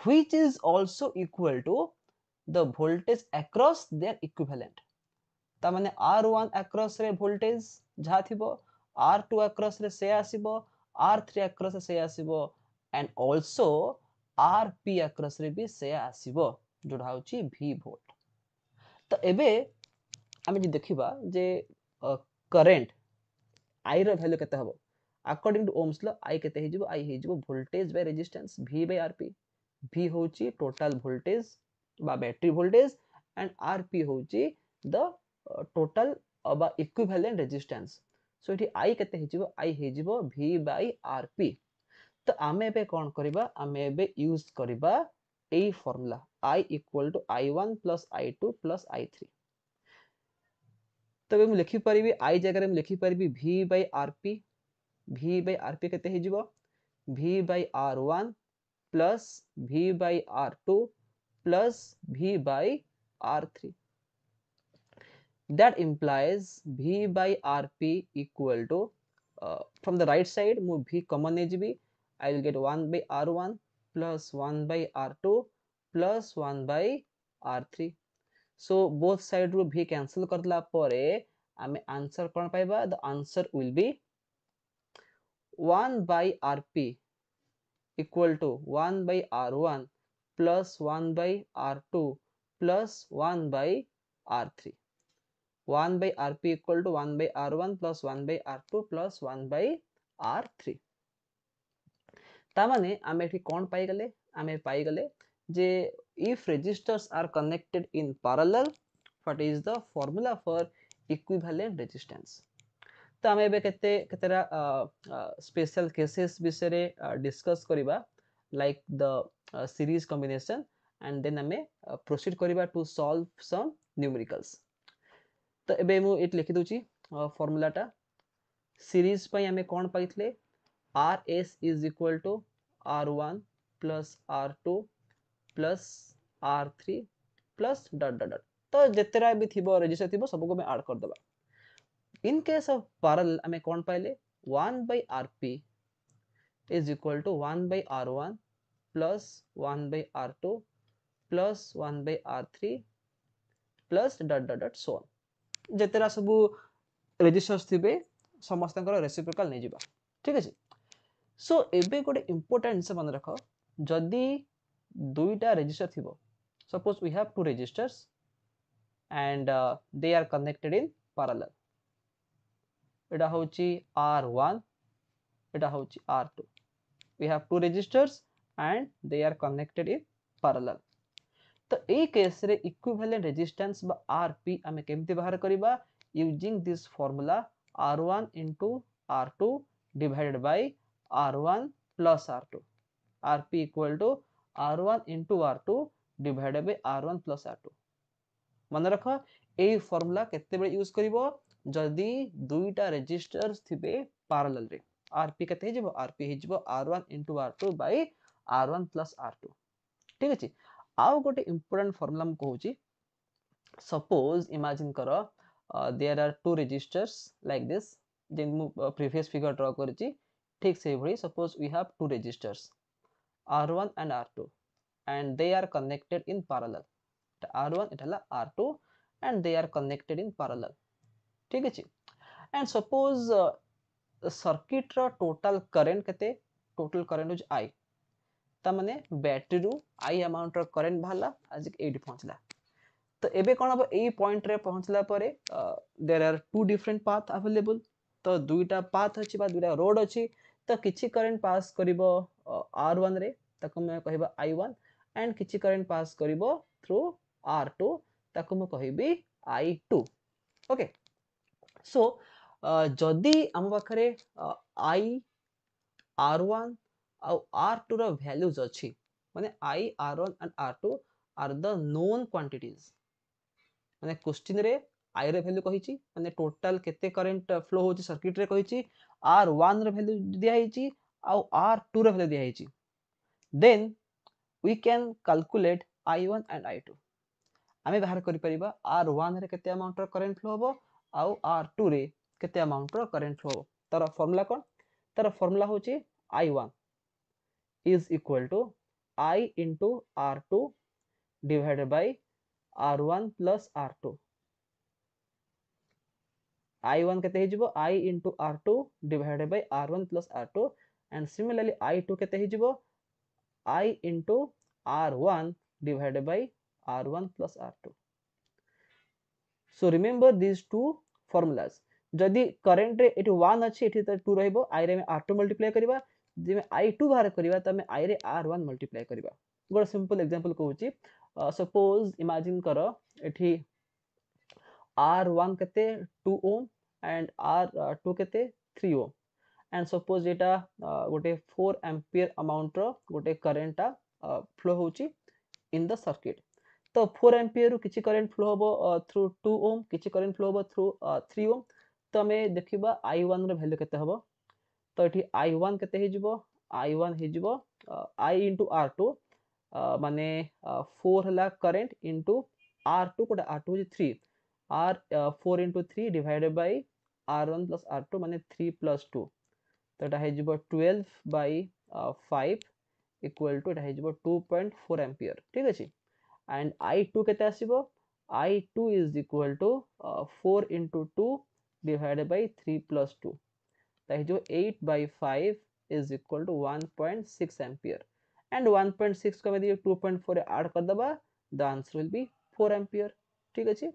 which is also equal to the voltage across their equivalent ता R one across voltage जहाँ थी R to across R three across आसो and also R P across भी से आसब जो भि vote तो ये आम देखा जे करेन्ट आई रैल्यू के हम according to Ohm's law I के आई हो भोल्टेज बै रेजिस्टेंस भि बै आर पी भि हूँ टोटाल भोल्टेज बा battery voltage and R P हूँ द टोटाल इक्विभा रेजिस्टेंस सो ये आई के आई हो भि बै आर पी तो आम एवं कौन करवा आम एवं करवा formula I equal to I one plus I two plus I three तेज मुझे लिखिपरि आई जगह लिखिपरि भि बरपि भि बरपि के भि बर ओन प्लस भि बर टू प्लस भि बर थ्री दैट इम्प्लायज भि बरपि equal to from the right side मु कमन नहीं जीवी I will get 1 by R1 plus 1 by R2 plus 1 by R3. So both side रू v cancel कर दिला परे हमें answer कौन पाएगा? the answer will be 1 by RP equal to 1 by R1 plus 1 by R2 plus 1 by R3. 1 by RP equal to 1 by R1 plus 1 by R2 plus 1 by R3. তারমানে আমি এটি কোণ পাইগলে আমি পাইগলে যে if registers are connected in parallel what is the formula for equivalent resistance ତ ଆମେ ଏବେ କେତେ କେତେଟା ସ୍ପେଶାଲ କେସେସ୍ ବିଷୟରେ ଡିସ୍କସ୍ କରିବା like the series combination and then ଆମେ ପ୍ରୋସିଡ୍ କରିବା ଟୁ ସଲ୍ଭ ସମ୍ ନ୍ୟୁମେରିକାଲ୍ସ ତ ଏବେ ମୁଁ ଏଠି ଲେଖିଦେଉଛି ଫର୍ମୁଲାଟା ସିରିଜ୍ ପାଇଁ ଆମେ କ'ଣ ପାଇଥିଲେ R S is equal to R one plus R two plus R three plus dot dot dot तो जितेरा भी थी रेजिस्टर थी सबको आड करदे इन केस ऑफ पारल आम कौन पाइले one by R P is equal to one by R one plus one by R two plus one by R three plus dot dot dot सोन जितेरा सब रेजिस्टर्स थे समस्त रेसीप्रिकल नहीं जा ठीक है ସୋ ଏବେ ଗୋଟେ ଇମ୍ପୋର୍ଟାଣ୍ଟ ଜିନିଷ ମନେ ରଖ ଯଦି ଦୁଇଟା ରେଜିଷ୍ଟର ଥିବ suppose we have two resistors and they are connected in parallel এটা হচ্ছে আর ওয়ান এটা হচ্ছে R two we have two resistors and they are connected in parallel তো এই কেসরে ইকুইভ্যালেন্ট রেজিস্ট্যান্স বা আর পি আমি কেমতি বাহার করিবা using this formula R one into R two divided by R1 plus R Rp equal to R1 into R2 divided by R1 plus R2. मन रख ए formula केते बेले यूज करिवो जदी दुईटा रेजिस्टर्स थिबे पैरेलल रे RP केते हिजबो RP हिजबो R1 into R2 by R1 plus R2. ठीक अछि आउ गोटे इंपोर्टेंट फार्मूला म कहू छी सपोज इमेजिन करो there are two resistors like this जे मु प्रीवियस फिगर ड्रा कर छी take slavery suppose we have two registers r1 and r2 and they are connected in parallel r1 itala r2 and they are connected in parallel ठीक अछि and suppose uh, circuit रा total current केते total current hose i ता माने battery रु i amount रा current भाला आज एटी पहुंचला तो एबे कोन हबो एई पॉइंट रे पहुंचला परे there are two different path available तो दुईटा पाथ अच्छी बा दुईटा रोड अच्छी तो किसी करेन्ट पास कर आर वन रे कह आई वन एंड किसी करेन्ट पास कर थ्रु आर टू ताको मुझे कहबी आई टू ओके सो जदि आम पाखे I R one R two values अच्छी मैंने I R one and R two are the known quantities मैंने क्वेश्चन रे आई रैल्यू कही मैंने टोटाल केरेन्ट फ्लो हो सर्किट रे आर वन रैल्यू दिखाई आउ आर टू रैल्यू दिखाई देन वी क्या calculate I one and I two आम बाहर करर ओन केमाउंट रेन्ट फ्लो हम आर टू रेमाउंटर करेन्ट फ्लो हम तर फर्मुला कौन तर फर्मुला हूँ I one is equal to I into R two divided by R one plus R two I one के I into R two divided by one plus R two and similarly I two के I into R one divided by one plus R two so remember these two formulas जदि करेन्टे ये one अच्छे to रही है आई R to multiply करवा जब आई to बाहर करवा तो आई रे आर ओन मल्टीप्लाई करवा गोटे सिंपल एक्जामपल कौच सपोज इमाजिन कर ये आर ओन के two ohm and R two के three ohm and suppose suppose uh, गोटे four gote four ampere amount ro gote current a uh, flow तो four ampere रू किसी करेन्ट फ्लो हम थ्रु टू ओम किसी current flow हम through three ohm तो आम देखा आई वन रैल्यू के आई ओन के I one I into R two मान फोर है करेन्ट इंटु आर टू गोटे आर टू हूँ three R four into three divided by R one plus R two माने थ्री प्लस टू तो यहाँ हो twelve by five equal to यहाँ two point four ampere ठीक अच्छे एंड आई टू के I two is equal to four into two divided by three plus two तो यह eight by five is equal to one point six ampere and one point six को two point four add करदे the answer will be four ampere ठीक अच्छे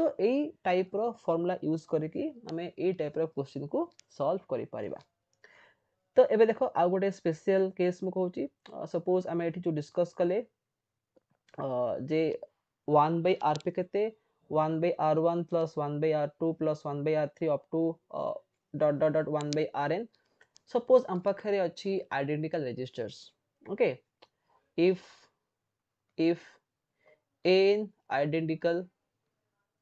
so so, यही type formula use करें ये type रोश्चिन् solve कर तो ये देख आ गोटे स्पेशल केस मुझे कहूँ सपोज आम ये जो डिस्कस कले जे वन बै आर पे के one by R plus one by R two plus one by R three up to dot dot dot one by R N suppose आम पाखे अच्छी identical resistors okay if if N identical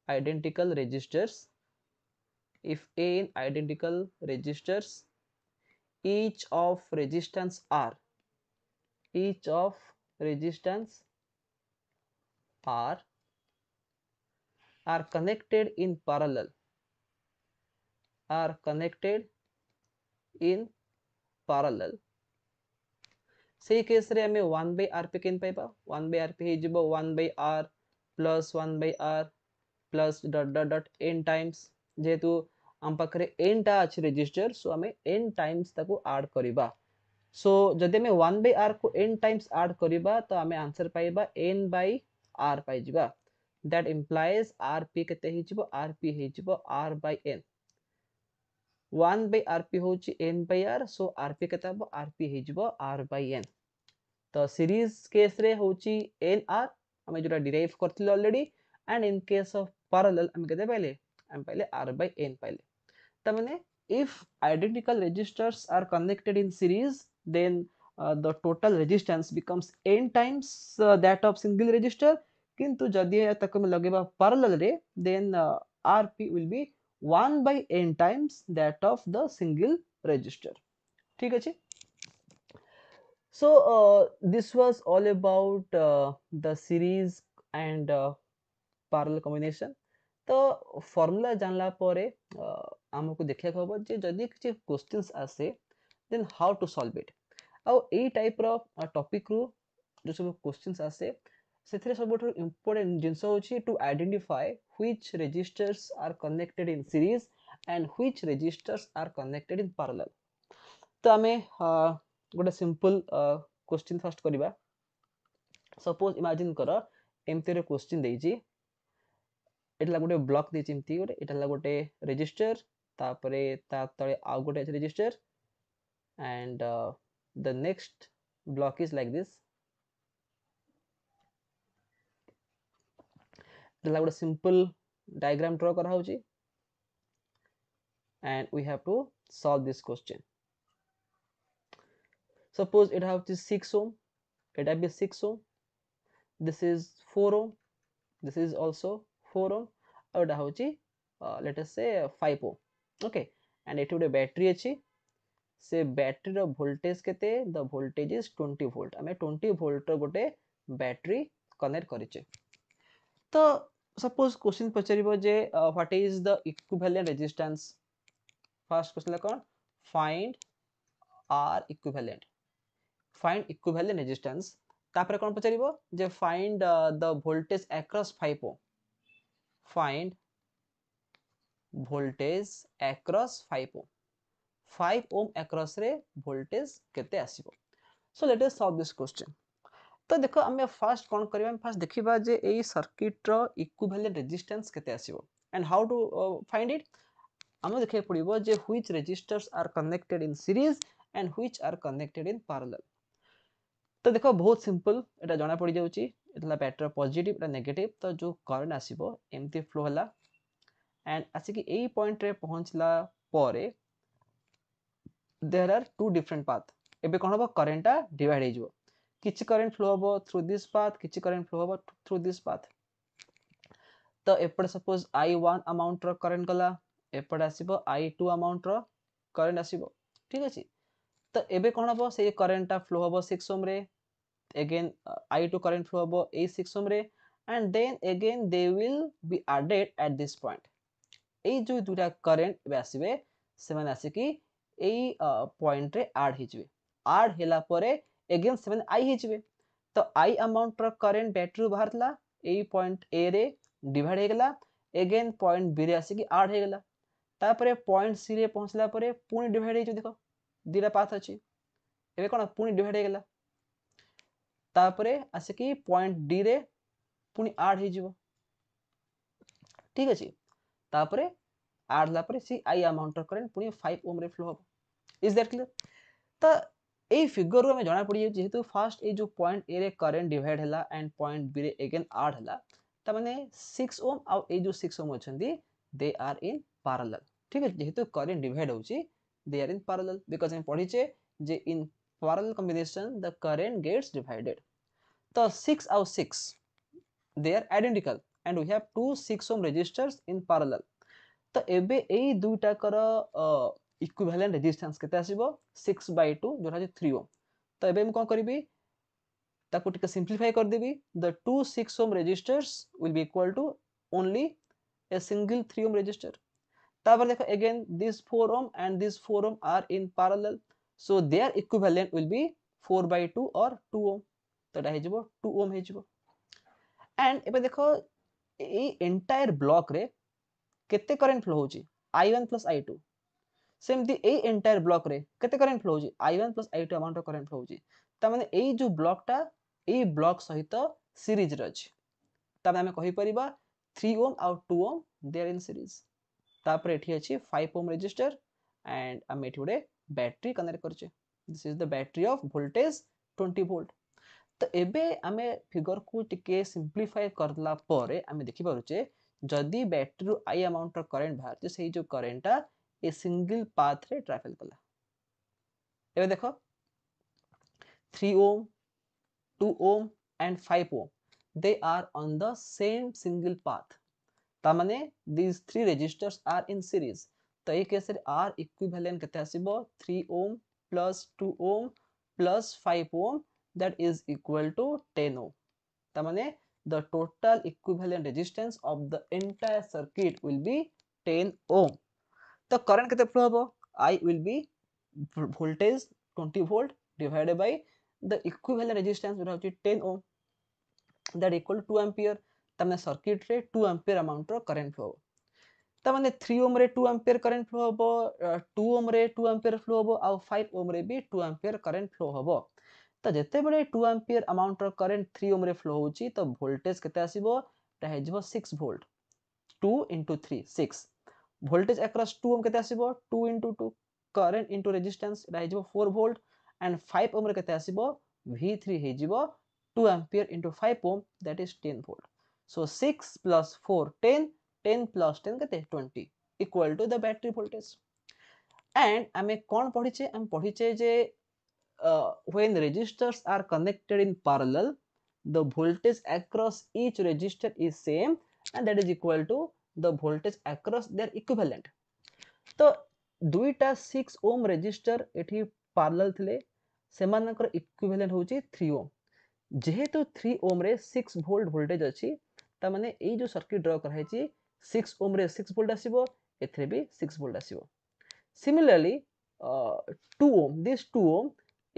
identical registers if A in identical registers each of resistance R each of resistance R are connected in parallel are connected in parallel ସେଇ କେସ୍ରେ ଆମେ one by R P କେମିତି ପାଇବା one by R P. P ହେଇଯିବ one one by R plus one by R. Plus dot dot dot N times जेहेतु आम पाखे N टा अच्छे रेजिस्टर सो आम एन टाइम्स आड करवा सो जदि आम वन बै आर को एन टाइम्स आड करवा तो आम आंसर पाइबा एन बै आर पाई दैट इम्प्लाइज आर पी के आर पी हो R by N one by R P हूँ N by R so R P के आर पी हो आर बै एन तो सीरीज केस्रे हूँ एन आर आम जो डिराइव करलरेडी and in case of parallel हमें कहते हैं पहले हम पहले r by n पहले तब मैंने if identical registers are connected in series then uh, the total resistance becomes n times uh, that of single register किंतु यदि तक में लगे parallel रे then uh, rp will be 1 by n times that of the single register ठीक है जी so uh, this was all about uh, the series and uh, पारल कम्बेसन तो फर्मूला जान परे आम को देखा हम जो जदि किसी क्वेश्चन आसे then how to solve it आउ ए टाइप रो टॉपिक रो जो सब क्वेश्चन आसे से सब इम्पोर्टेन्ट जिनस to identify which registers are connected in series and which registers are connected in parallel तो आम गोटे सिंपल क्वेश्चन फर्स्ट करवा सपोज इमाजिन कर एमती रोश्चि देजी ଏଟା ଗୋଟେ ବ୍ଲକ୍ ଦେଇଛି ଏମିତି ଗୋଟେ ଏଟା ହେଲା ଗୋଟେ ରେଜିଷ୍ଟର ତାପରେ ତା ତଳେ ଆଉ ଗୋଟେ ଅଛି register and the next block is like this ହେଲା ଗୋଟେ ସିମ୍ପଲ୍ ଡାଇଗ୍ରାମ୍ ଡ୍ର କରାହେଉଛି and we have to solve this question. Suppose it have this 6 ohm, it have be 6 ohm, this is 4 ohm, this is also four ohm आटा हूँ letter से five ohm okay and ये गोटे battery अच्छी से battery voltage के voltage is twenty volt आम twenty भोल्टर गोटे बैटरी कनेक्ट कर तो सपोज क्वेश्चन पचार what is the equivalent resistance first question है कौन find R equivalent find equivalent resistance रेजिस्टा कौन पचार find the voltage across five ohm find voltage across 5 ohm 5 ohm across re voltage kete asibo so let us solve this question to dekho ame first kon kariba first dekhiba je ei circuit ro equivalent resistance kete asibo and how to uh, find it ame dekhe padibo je which resistors are connected in series and which are connected in parallel तो देखो बहुत simple एटा जाना पड़ी जाउची इतना batter पजिट इतना negative तो जो करेन्ट आसो एमती फ्लो है एंड आसिक यही पॉइंट पहुँचला there are two different path एवं कौन हम करेन्टा डिवाइड हो किसी करेन्ट फ्लो हम थ्रू दिस पाथ किसी करेन्ट फ्लो हम थ्रू दिस पाथ तो एपटे suppose I one amount current गला एपटे आसो आई टू अमाउंट रेन्ट आसो ठीक अच्छे तो ये कौन हम से करेन्टा फ्लो हम सिक्स ओम्रे again uh, i to current flow above a6 ohm ray and then again they will be added at this point এই যে দুইটা করেন্ট এবে আসবে সেমানে আসিকি এই পয়েন্টরে আড হইଯିବେ আড হেলা পরে এগেন সেমানে আই হইଯିବେ তো আই অ্যামাউন্টর করেন্ট ব্যাটারিরু বাহারলা এই পয়েন্ট এ রে ডিভাইড হইগলা এগেন পয়েন্ট বি রে আসিকি আড হইগলা তারপরে পয়েন্ট সি রে পৌঁছলা পরে পুনি ডিভাইড হইছে দেখো দুইটা পাথ আছে এবে কোন পুনি ডিভাইড হইগলা तापरे आसिक पॉइंट डी रे पुनी आड हो ठीक अच्छे तापरे आड लापरे सी आई अमाउंट करंट पुनी 5 ओम रे फ्लो हम इज दैट क्लियर तो ये फिगर रो में जाना पड़ी जे हेतु फर्स्ट ए पॉइंट ए रे करंट डिवाइड हला एंड पॉइंट बी रे अगेन आड हला त माने 6 ओम आ ए जो 6 ओम अछंदी दे आर इन पैरेलल ठीक है जेहेतु करंट डिवाइड होची they are in parallel because हम पढ़ी जे in parallel combination the current gets divided the six out six they are identical and we have two six ohm resistors in parallel तो एबे एई दुईटा कर इक्विवेलेंट रेजिस्टेंस केते आसीबो 6 bye 2 जोरा जे 3 ओम तो एबे हम कोन करबी ताको टिक सिंपलीफाई कर देबी the 2 6 ohm resistors will be equal to only a single 3 ohm resistor तापर देखो again this 4 ohm and this 4 ohm are in parallel so their equivalent will be 4 by 2 और 2 ओम तो एटा हो टू ओम हो एंड एबे देखो ए एंटायर ब्लॉक रे केते करंट फ्लो होची i1 प्लस i2 सेमती ए एंटायर ब्लॉक रे केते करंट फ्लो होची i1 plus i2 amount of current flow होची ता माने एई जो ब्लॉक टा ब्लॉक सहित सीरीज रे अछि ता हमें कहि परिबा 3 ओम आउ 2 ओम दे आर इन सीरीज तापर एठी अछि 5 ओम रेजिस्टर एंड हम एठी गोटे बैटरी कनेक्ट करछे this is the battery of voltage 20 volt तो एबे आमे फिगर को टिके सिंप्लीफाई करला परे आमे देखि परुचे जदी बैटरी रु आई अमाउंट रो करंट बाहर जे सही जो करंटा ए सिंगल पाथ रे ट्रैवल कला एबे देखो 3 ohm 2 ohm and 5 ohm they are on the same single path ता माने this three resistors are in series तो ए केस रे आर इक्विवेलेंट कते आसीबो 3 ohm plus 2 ohm plus 5 ohm that is equal to 10 ohm ta mane the total equivalent resistance of the entire circuit will be 10 ohm the current kete flow hobo i will be voltage 20 volt divided by the equivalent resistance will have 10 ohm that equal to 2 ampere ta mane circuit re 2 ampere amount ro current flow ta mane 3 ohm re 2 ampere current flow hobo 2 ohm re 2 ampere flow hobo au 5 ohm re ବି 2 ampere current flow hobo तो जिते बड़े two ampere अमाउंटर current three ohm flow हो तो voltage के six volt two into three six voltage across two ohm के two into two current into resistance four volt and five ohm के भि थ्री हो two ampere into five ohm that is ten volt so six plus four ten ten plus ten के twenty equal to the battery voltage and आम कौन पढ़ी पढ़ीचे uh, when resistors are connected in parallel the voltage across each resistor is same and that is equal to the voltage across their equivalent তো দুইটা six ওম register এটি পার্লাল লে সেমানଙ୍କର equivalent হচ্ছে three ওম যেহেতু three ওমরে সিক্স ভোল্ট ভোল্টেজ ଅଛି ତା ମାନେ ଏଇ ଯେଉଁ ସର୍କିଟ୍ ଡ୍ର ohm ସିକ୍ସ ଓମ୍ରେ ସିକ୍ସ ଭୋଲ୍ଟ ଆସିବ ଏଥିରେ ବି ସିକ୍ସ ଭୋଲ୍ଟ ଆସିବ similarly two ohm this two ohm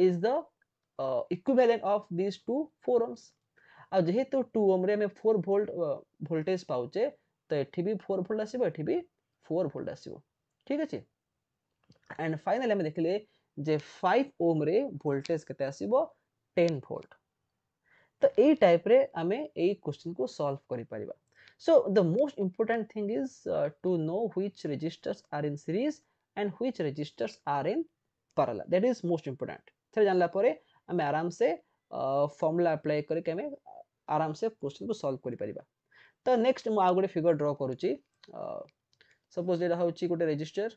is the uh, equivalent of these two तो four ohms. अब जेहेतु टू ओम रे में फोर भोल्ट भोल्टेज पाउचे तो ये भी फोर भोल्ट आसो ये भी फोर भोल्ट आसो ठीक अच्छे एंड फाइनल आम देखले जे फाइव ओम रे भोल्टेज के आसो टेन भोल्ट तो यही टाइप रे आम क्वेश्चन को सल्व कर so the most important thing is to know which resistors are in series and which resistors are in parallel that is most important ଥରେ ଜାଣିଲା ପରେ ଆମେ ଆରାମସେ ଫର୍ମୁଲା ଆପ୍ଲାଏ କରିକି ଆମେ ଆରାମସେ କୋଶ୍ଚିନ୍କୁ ସଲ୍ଭ କରିପାରିବା ତ ନେକ୍ସଟ ମୁଁ ଆଉ ଗୋଟେ ଫିଗର ଡ୍ର କରୁଛି ସପୋଜ ଏଇଟା ହେଉଛି ଗୋଟେ ରେଜିଷ୍ଟର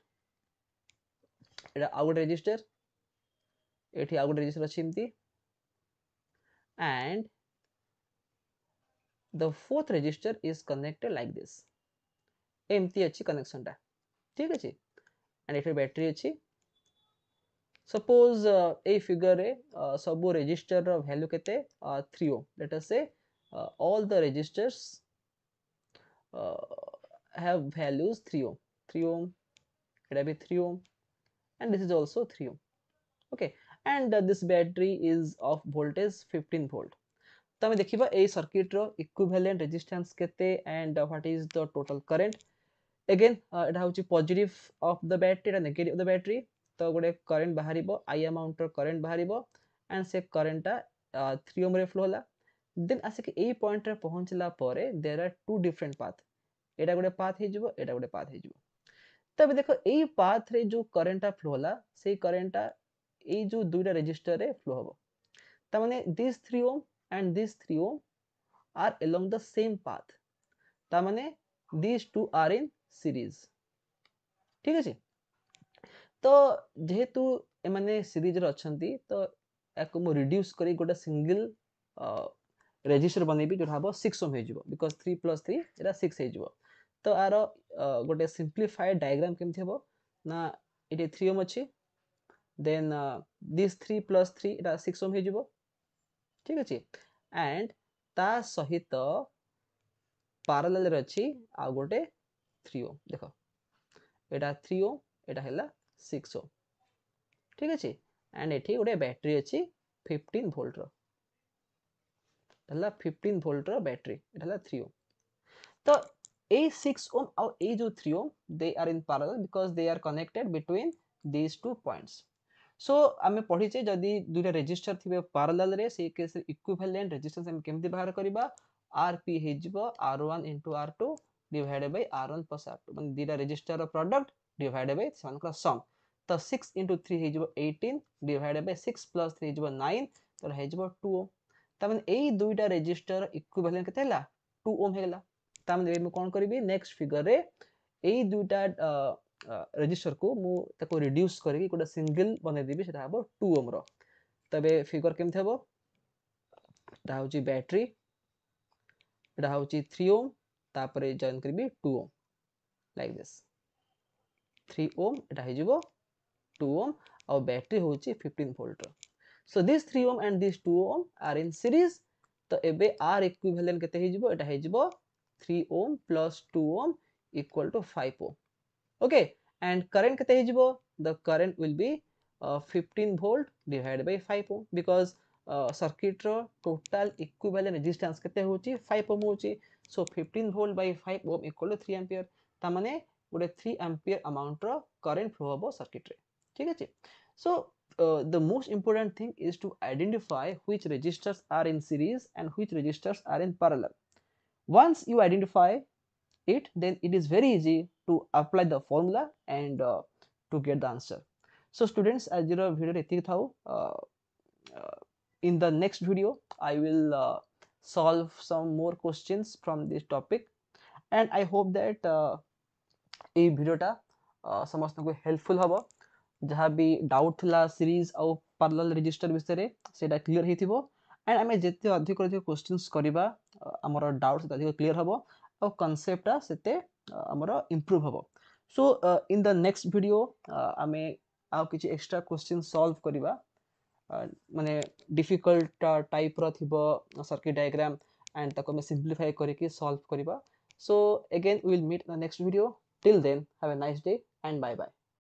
ଏଇଟା ଆଉ ଗୋଟେ ରେଜିଷ୍ଟର ଏଠି ଆଉ ଗୋଟେ ରେଜିଷ୍ଟର ଅଛି ଏମିତି and the fourth register is connected like this एमती अच्छी कनेक्शन टा ठीक अच्छे एंड ये बैटरी अच्छी सपोज ए फिगर रे सब रजिस्टर रैल्यू के three Om let us say all the resistors have values 3 ohm three ohm एडा बे three ohm and this is also 3 ohm okay and this battery is of voltage fifteen volt तमे देखिबा ये circuit रो equivalent resistance केते and what is the total current again एडा होची positive of the battery and negative the battery ତ ଗୋଟେ current ବାହାରିବ ଆଇ ଆମାଉଣ୍ଟର କରେଣ୍ଟ ବାହାରିବ ଆଣ୍ଡ ସେ କରେଣ୍ଟଟା ଥ୍ରୀ ଓମ୍ରେ ଫ୍ଲୋ ହେଲା ଦେନ୍ ଆସିକି ଏଇ ପଏଣ୍ଟରେ ପହଞ୍ଚିଲା ପରେ there are two different path ଏଇଟା ଗୋଟେ ପାଥ୍ ହେଇଯିବ ଏଇଟା ଗୋଟେ ପାଥ୍ ହେଇଯିବ ତେବେ ଦେଖ ଏଇ ପାଥ୍ରେ ଯେଉଁ କରେଣ୍ଟଟା ଫ୍ଲୋ ହେଲା ସେଇ କରେଣ୍ଟଟା ଏଇ ଯେଉଁ ଦୁଇଟା ରେଜିଷ୍ଟରରେ ଫ୍ଲୋ ହେବ ତାମାନେ this three ohm and this three ohm are along the same path ତାମାନେ this two are in series ঠিক আছে तो जेहेतु ये सीरीज्रे अच्छा तो या रिड्यूस कर गोटे सिंगल रेजिस्टर बनैबी जो हम सिक्स ओम हो बिकज थ्री प्लस थ्री यहाँ सिक्स हो तो यार गोटे सिंप्लीफाएड डायग्राम केमती हे ना ये थ्री ओम अच्छे then this three plus three यहाँ सिक्स ओम हो ठीक अच्छे एंड ता सहित पारालाल अच्छी आ गए थ्री ओम देख एटा थ्री ओम यहाँ है ସିକ୍ସ ଓମ୍ ଠିକ୍ ଅଛି ଆଣ୍ଡ ଏଠି ଗୋଟେ ବ୍ୟାଟେରୀ ଅଛି ଫିଫ୍ଟିନ୍ ଭୋଲ୍ଟର ହେଲା ଫିଫ୍ଟିନ୍ ଭୋଲ୍ଟର ବ୍ୟାଟେରୀ ଏଟା ହେଲା ଥ୍ରୀ ଓମ୍ ତ ଏଇ ସିକ୍ସ ଓମ୍ ଆଉ ଏଇ ଯେଉଁ three ohm they are in parallel because they are connected between these two points so ଆମେ ପଢ଼ିଛେ ଯଦି ଦୁଇଟା ରେଜିଷ୍ଟର ଥିବେ ପାରାଲାଲରେ ସେଇ କେସ୍ରେ ଇକ୍ୱିଭାଲେଣ୍ଟ ରେଜିଷ୍ଟାନ୍ସ ଆମେ କେମିତି ବାହାର କରିବା ଆର୍ ପି ହେଇଯିବ R one into R two divided by R one plus R two ମାନେ ଦୁଇଟା ରେଜିଷ୍ଟରର ପ୍ରଡକ୍ଟ ଡିଭାଇଡେଡ୍ ବାଇ ସେମାନଙ୍କର ସମ୍ तो सिक्स इंटू थ्री हो eighteen divided six plus three हो नाइन हो टू ओम तमें तो यही दुईटा रेजिस्टर इक्विवेलेंट के टू ओम होगा तो कौन करी नेक्स्ट फिगर रे यही दुईटा रेजिस्टर को मुझे रिड्यूस करके गोटे सिंगल बनईदेवी से टू ओम रे फिगर केमी हम यहाँ हूँ बैटेरी यहाँ हूँ थ्री ओम तापर जॉइन करी two ohm like this three ohm यहाँ हो 2 ohm ଆଉ ବ୍ୟାଟେରୀ ହେଉଛି ଫିଫ୍ଟିନ୍ ଭୋଲ୍ଟର so this three ohm and this two ohm are in series ତ ଏବେ ଆର୍ ଇକ୍ୱିଭାଲେଣ୍ଟ କେତେ ହେଇଯିବ ଏଇଟା ହେଇଯିବ three ohm plus two ohm equal to five ohm okay and current କେତେ ହେଇଯିବ the current will be fifteen volt divide by five ohm because ସର୍କିଟ୍ର total equivalent resistance କେତେ ହେଉଛି ଫାଇଭ୍ ଓମ୍ ହେଉଛି so fifteen volt by five ohm equal to three ampere ତାମାନେ ଗୋଟେ three ampere ଆମାଉଣ୍ଟର current flow ହେବ ସର୍କିଟ୍ରେ So uh, the most important thing is to identify which registers are in series and which registers are in parallel. Once you identify it, then it is very easy to apply the formula and uh, to get the answer. So students, as you know, video uh, uh, in the next video, I will uh, solve some more questions from this topic. And I hope that uh, এই ভিডিওটা সমস্ত helpful হব ଯାହାବି doubt ଥିଲା series ଆଉ ପାର୍ଲାଲ register ବିଷୟରେ ସେଇଟା clear ହେଇଥିବ ଆଣ୍ଡ ଆମେ ଯେତେ ଅଧିକ ଅଧିକ କ୍ୱେଶ୍ଚିନ୍ସ କରିବା ଆମର ଡାଉଟ୍ ସେତେ ଅଧିକ କ୍ଲିଅର୍ ହେବ ଆଉ କନସେପ୍ଟଟା ସେତେ ଆମର ଇମ୍ପ୍ରୁଭ୍ ହେବ so in the next video ଆମେ ଆଉ କିଛି ଏକ୍ସଟ୍ରା କ୍ୱେଶ୍ଚିନ୍ ସଲ୍ଭ କରିବା ମାନେ ଡିଫିକଲ୍ଟ ଟାଇପ୍ର ଥିବ ସର୍କିଟ୍ ଡାଇଗ୍ରାମ୍ ଆଣ୍ଡ ତାକୁ ଆମେ ସିମ୍ପ୍ଲିଫାଏ କରିକି ସଲ୍ଭ କରିବା so again will meet the next video till then have a nice day and bye bye